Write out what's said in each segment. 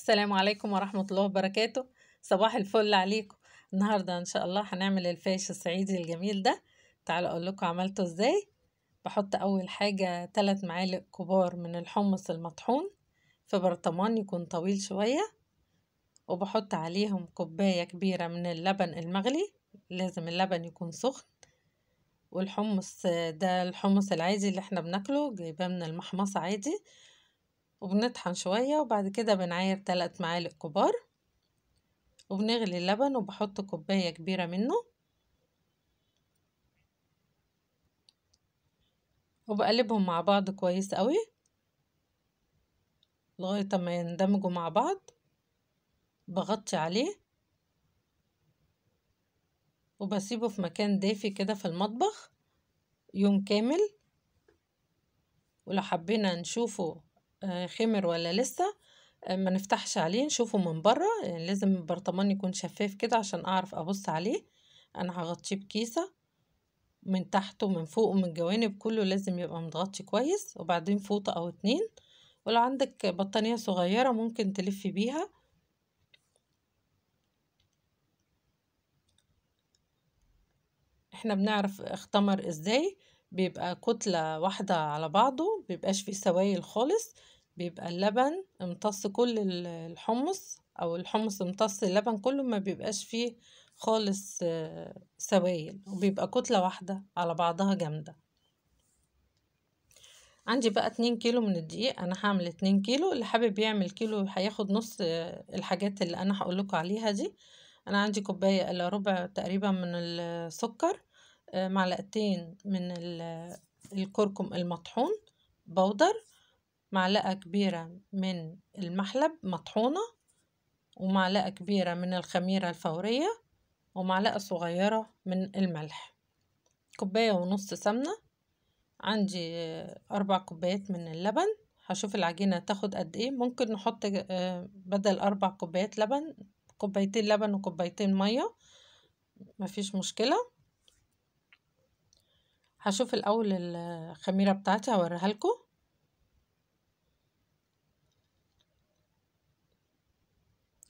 السلام عليكم ورحمة الله وبركاته صباح الفل عليكم النهاردة إن شاء الله هنعمل الفاش الصعيدي الجميل ده تعالوا أقول لكم عملته إزاي بحط أول حاجة تلات معالق كبار من الحمص المطحون في برطمان يكون طويل شوية وبحط عليهم كوباية كبيرة من اللبن المغلي لازم اللبن يكون سخن والحمص ده الحمص العادي اللي احنا بناكله جايباه من المحمصة عادي وبنطحن شوية وبعد كده بنعاير تلات معالق كبار وبنغلي اللبن وبحط كوباية كبيرة منه وبقلبهم مع بعض كويس قوي لغاية ما يندمجوا مع بعض بغطي عليه وبسيبه في مكان دافي كده في المطبخ يوم كامل ولو حبينا نشوفه خمر ولا لسه آه، ما نفتحش عليه نشوفه من بره يعني لازم البرطمان يكون شفاف كده عشان اعرف ابص عليه انا هغطيه بكيسه من تحت ومن فوق ومن الجوانب كله لازم يبقى متغطي كويس وبعدين فوطه او اتنين ولو عندك بطانيه صغيره ممكن تلفي بيها احنا بنعرف اختمر ازاي بيبقى كتلة واحدة على بعضه مبيبقاش فيه سوائل خالص بيبقى اللبن امتص كل الحمص أو الحمص امتص اللبن كله ما بيبقاش فيه خالص سوائل وبيبقى كتلة واحدة على بعضها جامدة عندي بقى اتنين كيلو من الدقيق انا هعمل اتنين كيلو اللي حابب يعمل كيلو هياخد نص الحاجات اللي انا هقولكوا عليها دي انا عندي كوباية الا ربع تقريبا من السكر معلقتين من الكركم المطحون بودر معلقة كبيرة من المحلب مطحونة ومعلقة كبيرة من الخميرة الفورية ومعلقة صغيرة من الملح كوباية ونص سمنة عندي أربع كوبايات من اللبن هشوف العجينة تاخد قد ايه ممكن نحط آه، بدل أربع كوبايات لبن كوبايتين لبن وكوبايتين مية مفيش مشكلة هشوف الأول الخميرة بتاعتي هوريها لكم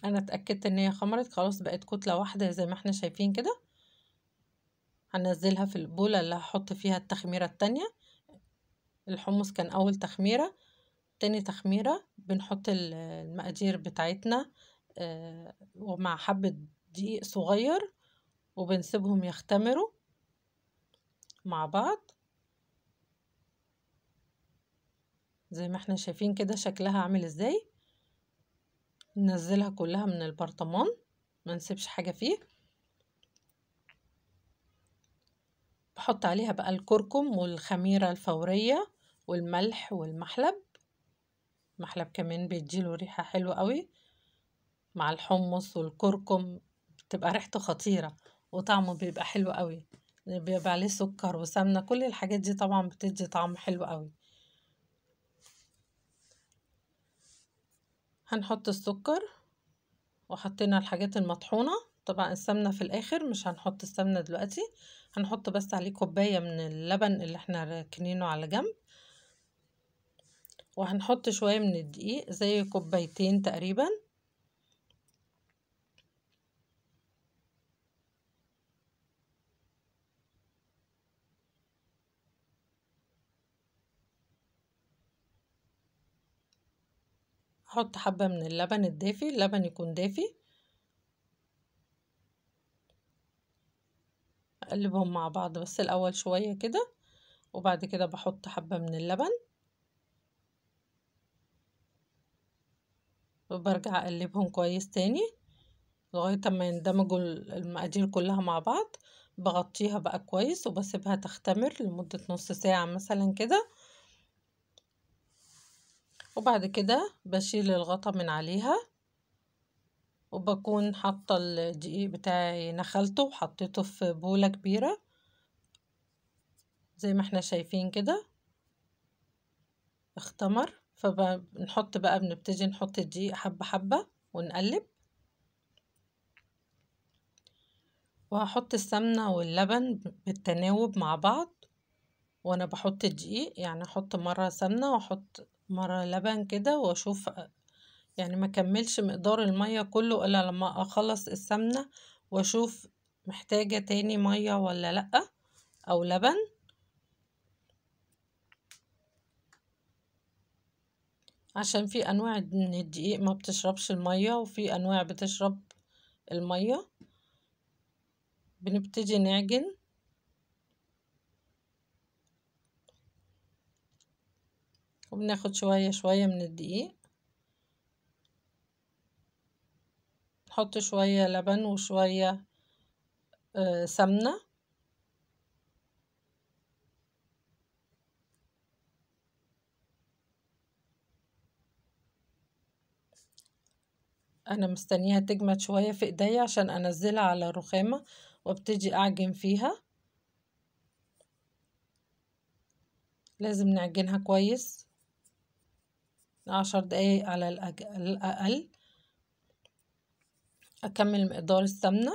أنا اتأكدت إن هي خمرت خلاص بقت كتلة واحدة زي ما احنا شايفين كده هنزلها في البولة اللي هحط فيها التخميرة التانية الحمص كان أول تخميرة تاني تخميرة بنحط المقادير بتاعتنا آه، ومع حبة دقيق صغير وبنسيبهم يختمروا مع بعض زي ما احنا شايفين كده شكلها عامل ازاي ننزلها كلها من البرطمان ما نسيبش حاجة فيه بحط عليها بقى الكركم والخميرة الفورية والملح والمحلب المحلب كمان بيديله ريحة حلوة قوي مع الحمص والكركم بتبقى ريحته خطيرة وطعمه بيبقى حلو قوي بيبقى عليه سكر وسمنة كل الحاجات دي طبعا بتدي طعم حلو قوي هنحط السكر وحطينا الحاجات المطحونة طبعا السمنة في الآخر مش هنحط السمنة دلوقتي هنحط بس عليه كوباية من اللبن اللي احنا راكنينه على جنب وهنحط شوية من الدقيق زي كوبايتين تقريبا هحط حبة من اللبن الدافي اللبن يكون دافي اقلبهم مع بعض بس الاول شوية كده وبعد كده بحط حبة من اللبن وبرجع اقلبهم كويس تاني لغاية ما يندمجوا المقادير كلها مع بعض بغطيها بقى كويس وبسيبها تختمر لمدة نص ساعة مثلا كده وبعد كده بشيل الغطا من عليها وبكون حاطة الدقيق بتاعي نخلته وحطيته في بولة كبيرة زي ما احنا شايفين كده اختمر فبنحط بقى بنبتدي نحط الدقيق حبة حبة ونقلب وهحط السمنة واللبن بالتناوب مع بعض وانا بحط الدقيق يعني احط مرة سمنة واحط مرة لبن كده واشوف يعني ما كملش مقدار المية كله الا لما اخلص السمنة واشوف محتاجة تاني مية ولا لأ او لبن عشان في انواع من الدقيق ما بتشربش المية وفي انواع بتشرب المية بنبتدي نعجن وبناخد شوية شوية من الدقيق نحط شوية لبن وشوية آه، سمنة انا مستنيها تجمد شوية في ايديا عشان انزلها على الرخامة وابتدي اعجن فيها لازم نعجنها كويس عشر دقايق على الأقل أكمل مقدار السمنة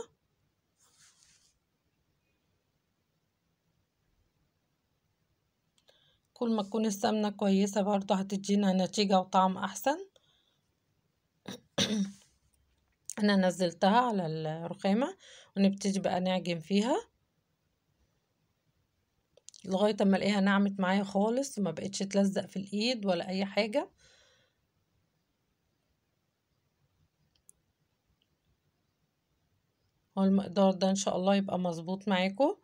كل ما تكون السمنة كويسة برضو هتدينا نتيجة وطعم أحسن أنا نزلتها على الرخامة ونبتدي بقى نعجن فيها لغاية اما الاقيها نعمت معايا خالص وما بقتش تلزق في الايد ولا اي حاجة هو المقدار ده ان شاء الله يبقى مظبوط معاكم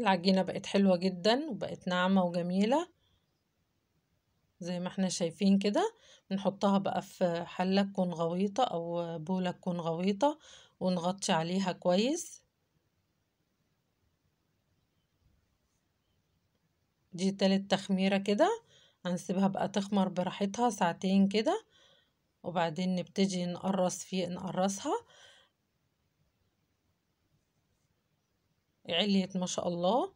العجينة بقت حلوة جدا وبقت ناعمة وجميلة زي ما احنا شايفين كده نحطها بقى في حلة تكون غويطة او بولة تكون غويطة ونغطي عليها كويس دي تالت تخميرة كده هنسيبها بقى تخمر براحتها ساعتين كده وبعدين نبتدي نقرص في نقرصها عليت ما شاء الله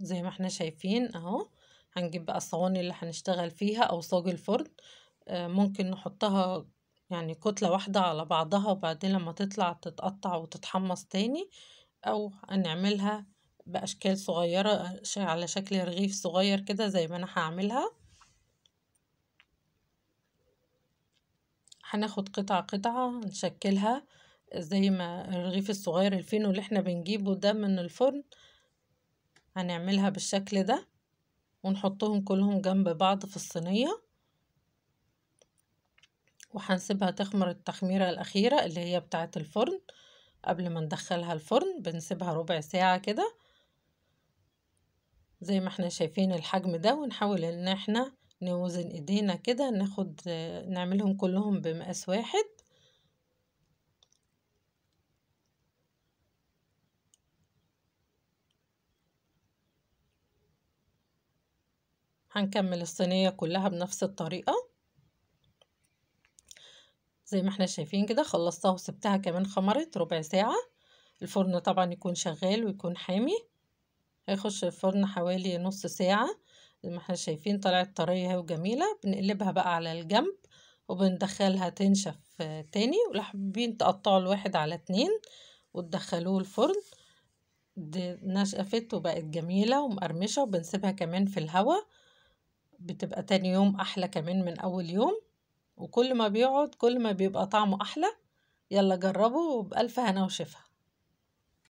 زي ما احنا شايفين اهو هنجيب بقى الصواني اللي هنشتغل فيها او صاج الفرن آه، ممكن نحطها يعني كتلة واحدة على بعضها وبعدين لما تطلع تتقطع وتتحمص تاني او هنعملها بأشكال صغيرة على شكل رغيف صغير كده زي ما أنا هعملها هناخد قطعة قطعة نشكلها زي ما الرغيف الصغير الفينو اللي احنا بنجيبه ده من الفرن هنعملها بالشكل ده ونحطهم كلهم جنب بعض في الصينية وهنسيبها تخمر التخميرة الأخيرة اللي هي بتاعة الفرن قبل ما ندخلها الفرن بنسيبها ربع ساعة كده زي ما احنا شايفين الحجم ده ونحاول ان احنا نوزن ايدينا كده ناخد نعملهم كلهم بمقاس واحد هنكمل الصينية كلها بنفس الطريقة زي ما احنا شايفين كده خلصتها وسبتها كمان خمرت ربع ساعة الفرن طبعا يكون شغال ويكون حامي هيخش الفرن حوالي نص ساعة زي ما احنا شايفين طلعت طرية وجميلة بنقلبها بقى على الجنب وبندخلها تنشف تاني ولو حابين تقطعوا الواحد على اتنين وتدخلوه الفرن دي نشفت وبقت جميلة ومقرمشة وبنسيبها كمان في الهوا بتبقى تاني يوم أحلى كمان من أول يوم وكل ما بيقعد كل ما بيبقى طعمه أحلى يلا جربوا وبألف هنا وشفا